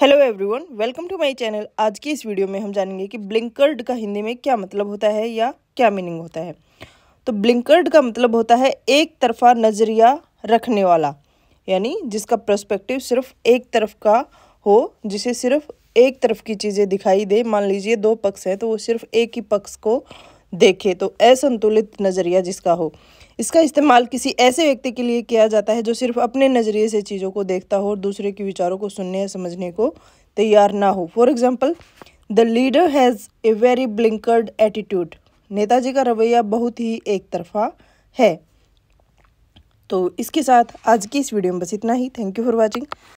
hello everyone welcome to my channel आज की इस वीडियो में हम जानेंगे कि ब्लिंकर्ड का हिंदी में क्या मतलब होता है या क्या मीनिंग होता है तो ब्लिंकर्ड का मतलब होता है एक तरफा नज़रिया रखने वाला यानी जिसका प्रस्पेक्टिव सिर्फ एक तरफ का हो जिसे सिर्फ एक तरफ की चीज़ें दिखाई दे मान लीजिए दो पक्ष हैं तो वो सिर्फ एक ही पक्ष को देखे तो असंतुलित नज़रिया जिसका हो इसका इस्तेमाल किसी ऐसे व्यक्ति के लिए किया जाता है जो सिर्फ अपने नज़रिए से चीज़ों को देखता हो और दूसरे के विचारों को सुनने या समझने को तैयार ना हो for example the leader has a very blinkered attitude नेताजी का रवैया बहुत ही एक तरफा है तो इसके साथ आज की इस वीडियो में बस इतना ही थैंक यू फॉर वॉचिंग